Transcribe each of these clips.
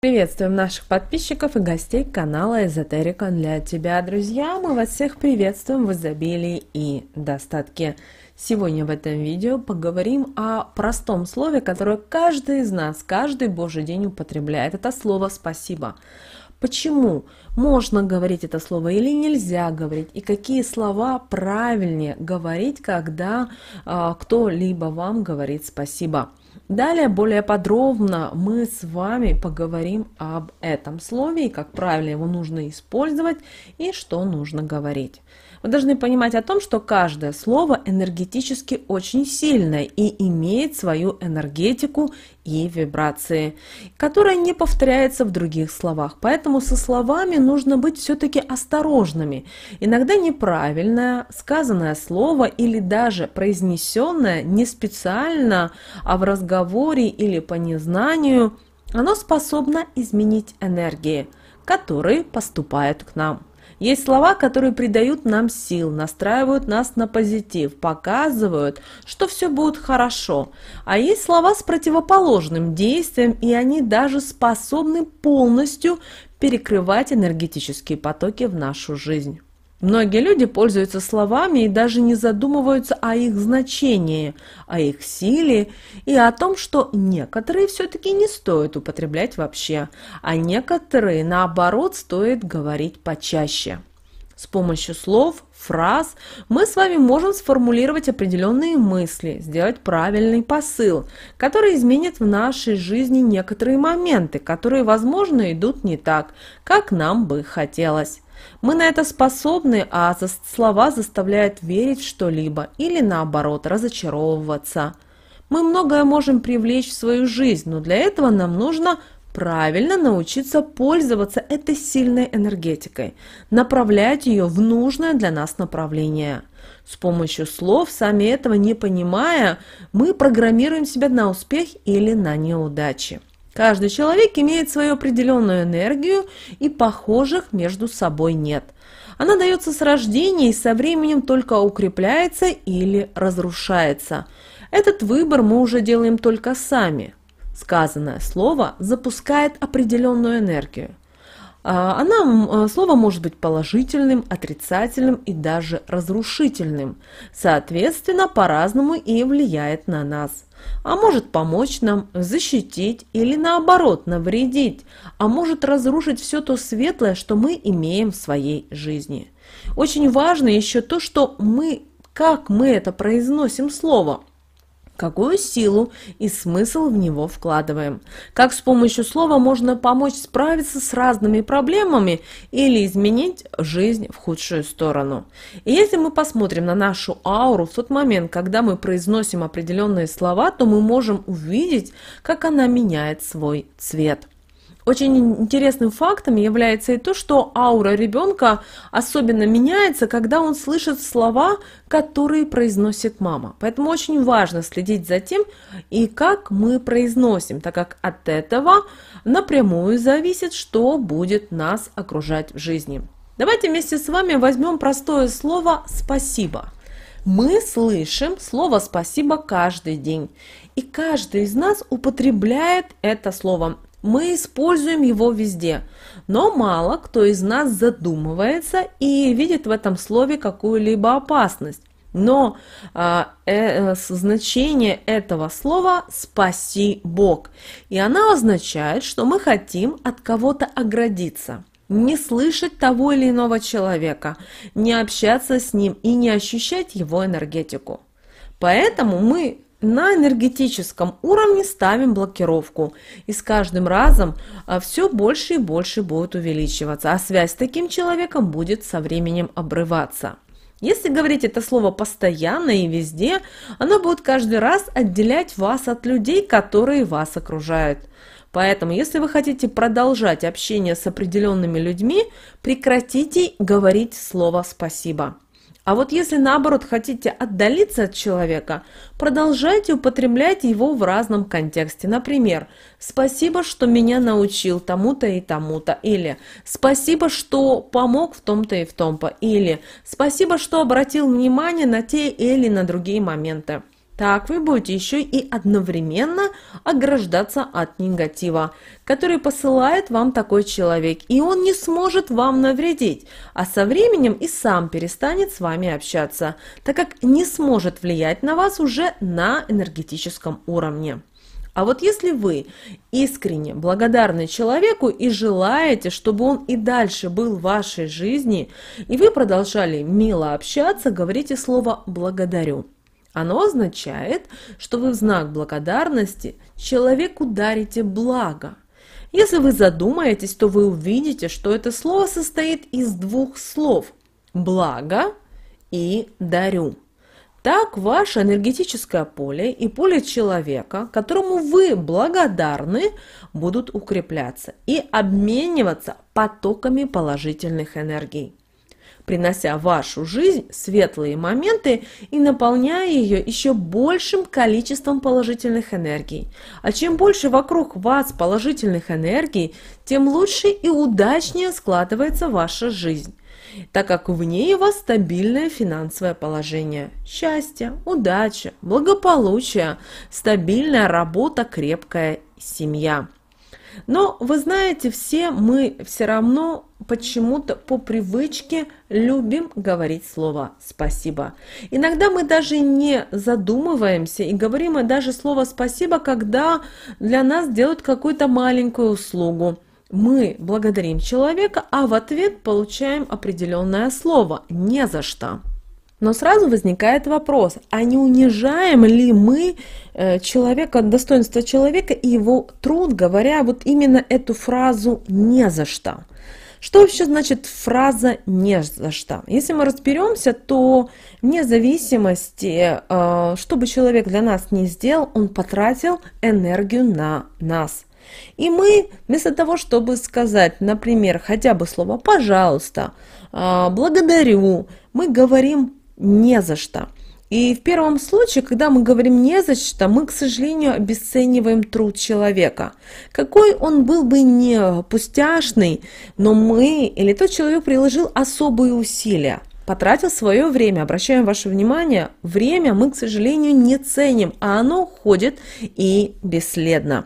Приветствуем наших подписчиков и гостей канала Эзотерика для тебя, друзья! Мы вас всех приветствуем в изобилии и достатке. Сегодня в этом видео поговорим о простом слове, которое каждый из нас каждый божий день употребляет. Это слово «спасибо». Почему можно говорить это слово или нельзя говорить, и какие слова правильнее говорить, когда э, кто-либо вам говорит «спасибо». Далее, более подробно мы с вами поговорим об этом слове и как правильно его нужно использовать и что нужно говорить. Вы должны понимать о том, что каждое слово энергетически очень сильное и имеет свою энергетику и вибрации, которая не повторяется в других словах. Поэтому со словами нужно быть все-таки осторожными. Иногда неправильное сказанное слово или даже произнесенное не специально, а в разговоре или по незнанию, оно способно изменить энергии, которые поступают к нам. Есть слова, которые придают нам сил, настраивают нас на позитив, показывают, что все будет хорошо. А есть слова с противоположным действием, и они даже способны полностью перекрывать энергетические потоки в нашу жизнь. Многие люди пользуются словами и даже не задумываются о их значении, о их силе и о том, что некоторые все-таки не стоит употреблять вообще, а некоторые, наоборот, стоит говорить почаще. С помощью слов, фраз мы с вами можем сформулировать определенные мысли, сделать правильный посыл, который изменит в нашей жизни некоторые моменты, которые, возможно, идут не так, как нам бы хотелось. Мы на это способны, а слова заставляют верить в что-либо или, наоборот, разочаровываться. Мы многое можем привлечь в свою жизнь, но для этого нам нужно правильно научиться пользоваться этой сильной энергетикой, направлять ее в нужное для нас направление. С помощью слов, сами этого не понимая, мы программируем себя на успех или на неудачи. Каждый человек имеет свою определенную энергию, и похожих между собой нет. Она дается с рождения и со временем только укрепляется или разрушается. Этот выбор мы уже делаем только сами. Сказанное слово запускает определенную энергию – а, она, э, слово может быть положительным, отрицательным и даже разрушительным. Соответственно, по-разному и влияет на нас. А может помочь нам, защитить или наоборот навредить, а может разрушить все то светлое, что мы имеем в своей жизни. Очень важно еще то, что мы, как мы это произносим слово – какую силу и смысл в него вкладываем, как с помощью слова можно помочь справиться с разными проблемами или изменить жизнь в худшую сторону. И если мы посмотрим на нашу ауру в тот момент, когда мы произносим определенные слова, то мы можем увидеть, как она меняет свой цвет. Очень интересным фактом является и то, что аура ребенка особенно меняется, когда он слышит слова, которые произносит мама. Поэтому очень важно следить за тем, и как мы произносим, так как от этого напрямую зависит, что будет нас окружать в жизни. Давайте вместе с вами возьмем простое слово «спасибо». Мы слышим слово «спасибо» каждый день. И каждый из нас употребляет это слово. Мы используем его везде, но мало кто из нас задумывается и видит в этом слове какую-либо опасность. Но а, э, э, значение этого слова «спаси Бог», и она означает, что мы хотим от кого-то оградиться, не слышать того или иного человека, не общаться с ним и не ощущать его энергетику. Поэтому мы на энергетическом уровне ставим блокировку, и с каждым разом а, все больше и больше будет увеличиваться, а связь с таким человеком будет со временем обрываться. Если говорить это слово постоянно и везде, оно будет каждый раз отделять вас от людей, которые вас окружают. Поэтому, если вы хотите продолжать общение с определенными людьми, прекратите говорить слово «спасибо». А вот если наоборот хотите отдалиться от человека, продолжайте употреблять его в разном контексте. Например, «Спасибо, что меня научил тому-то и тому-то», или «Спасибо, что помог в том-то и в том-то», или «Спасибо, что обратил внимание на те или на другие моменты». Так вы будете еще и одновременно ограждаться от негатива, который посылает вам такой человек, и он не сможет вам навредить, а со временем и сам перестанет с вами общаться, так как не сможет влиять на вас уже на энергетическом уровне. А вот если вы искренне благодарны человеку и желаете, чтобы он и дальше был в вашей жизни, и вы продолжали мило общаться, говорите слово «благодарю». Оно означает, что вы в знак благодарности человеку дарите благо. Если вы задумаетесь, то вы увидите, что это слово состоит из двух слов «благо» и «дарю». Так ваше энергетическое поле и поле человека, которому вы благодарны, будут укрепляться и обмениваться потоками положительных энергий принося в вашу жизнь светлые моменты и наполняя ее еще большим количеством положительных энергий. А чем больше вокруг вас положительных энергий, тем лучше и удачнее складывается ваша жизнь так как в ней у вас стабильное финансовое положение, счастье, удача, благополучие, стабильная работа, крепкая семья. Но вы знаете, все мы все равно почему-то по привычке любим говорить слово «спасибо». Иногда мы даже не задумываемся и говорим мы даже слово «спасибо», когда для нас делают какую-то маленькую услугу. Мы благодарим человека, а в ответ получаем определенное слово «не за что». Но сразу возникает вопрос, а не унижаем ли мы э, человека, достоинство человека и его труд, говоря вот именно эту фразу «не за что». Что вообще значит фраза «не за что»? Если мы разберемся, то вне зависимости, э, что бы человек для нас не сделал, он потратил энергию на нас. И мы, вместо того, чтобы сказать, например, хотя бы слово «пожалуйста», э, «благодарю», мы говорим не за что. И в первом случае, когда мы говорим «не за что», мы, к сожалению, обесцениваем труд человека. Какой он был бы не пустяшный, но мы или тот человек приложил особые усилия, потратил свое время. Обращаем ваше внимание, время мы, к сожалению, не ценим, а оно уходит и бесследно.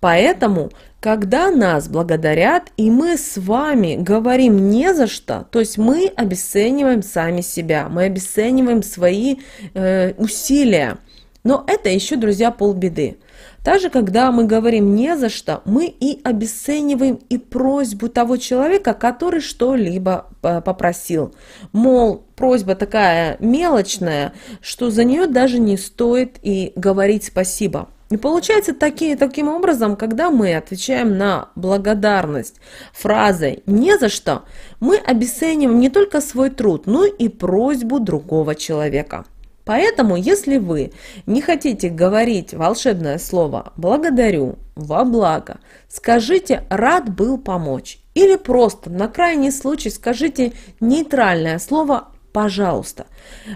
Поэтому когда нас благодарят, и мы с вами говорим не за что, то есть мы обесцениваем сами себя, мы обесцениваем свои э, усилия. Но это еще, друзья, полбеды. Также, когда мы говорим «не за что», мы и обесцениваем и просьбу того человека, который что-либо э, попросил. Мол, просьба такая мелочная, что за нее даже не стоит и говорить спасибо. И получается такие, таким образом, когда мы отвечаем на благодарность фразой «не за что», мы обесцениваем не только свой труд, но и просьбу другого человека. Поэтому, если вы не хотите говорить волшебное слово «благодарю», «во благо», скажите «рад был помочь» или просто на крайний случай скажите нейтральное слово пожалуйста.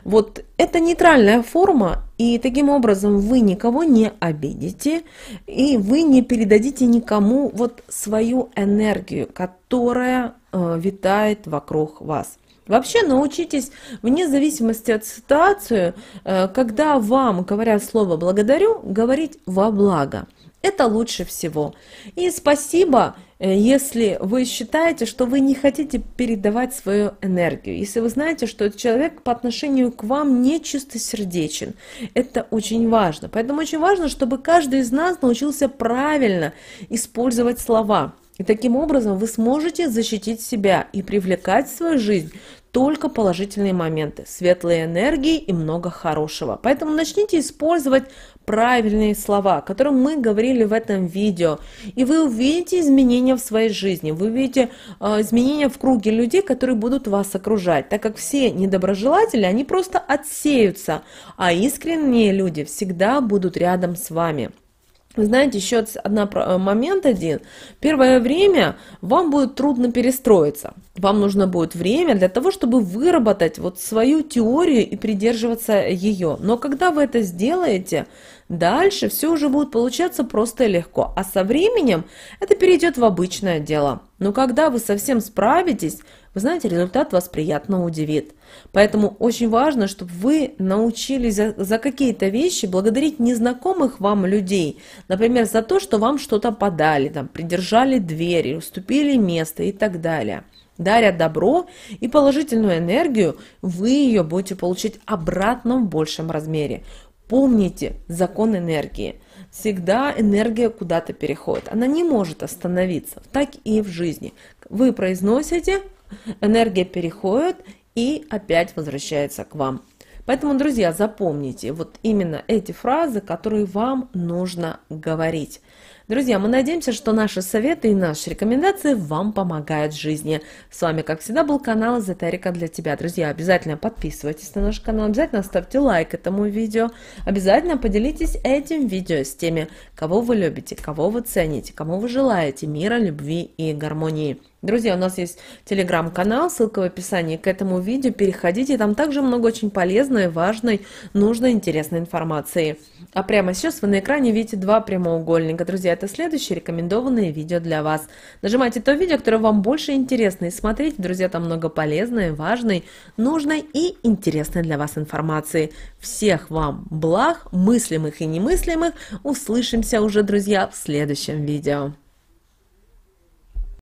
Вот это нейтральная форма, и таким образом вы никого не обидите, и вы не передадите никому вот свою энергию, которая э, витает вокруг вас. Вообще научитесь, вне зависимости от ситуации, э, когда вам говорят слово «благодарю», говорить «во благо». Это лучше всего. И спасибо, э, если вы считаете, что вы не хотите передавать свою энергию. Если вы знаете, что этот человек по отношению к вам не чистосердечен. Это очень важно. Поэтому очень важно, чтобы каждый из нас научился правильно использовать слова. И таким образом вы сможете защитить себя и привлекать в свою жизнь только положительные моменты, светлые энергии и много хорошего. Поэтому начните использовать правильные слова, о которых мы говорили в этом видео. И вы увидите изменения в своей жизни, вы увидите э, изменения в круге людей, которые будут вас окружать, так как все недоброжелатели, они просто отсеются, а искренние люди всегда будут рядом с вами. Знаете, еще одна, э, момент один. Первое время вам будет трудно перестроиться. Вам нужно будет время для того, чтобы выработать вот свою теорию и придерживаться э, ее. Но когда вы это сделаете, дальше все уже будет получаться просто и легко. А со временем это перейдет в обычное дело. Но когда вы совсем справитесь, вы знаете, результат вас приятно удивит. Поэтому очень важно, чтобы вы научились за, за какие-то вещи благодарить незнакомых вам людей. Например, за то, что вам что-то подали, там, придержали двери, уступили место и так далее. Даря добро и положительную энергию, вы ее будете получить обратно в большем размере. Помните закон энергии. Всегда энергия куда-то переходит. Она не может остановиться. Так и в жизни. Вы произносите, энергия переходит и опять возвращается к вам. Поэтому, друзья, запомните вот именно эти фразы, которые вам нужно говорить. Друзья, мы надеемся, что наши советы и наши рекомендации вам помогают в жизни. С вами, как всегда, был канал Эзотерика для тебя. Друзья, обязательно подписывайтесь на наш канал, обязательно ставьте лайк этому видео, обязательно поделитесь этим видео с теми, кого вы любите, кого вы цените, кому вы желаете мира, любви и гармонии. Друзья, у нас есть телеграм-канал, ссылка в описании к этому видео. Переходите, там также много очень полезной, важной, нужной, интересной информации. А прямо сейчас вы на экране видите два прямоугольника. Друзья, это следующее рекомендованное видео для вас. Нажимайте то видео, которое вам больше интересно. И смотрите, друзья, там много полезной, важной, нужной и интересной для вас информации. Всех вам благ, мыслимых и немыслимых. Услышимся уже, друзья, в следующем видео.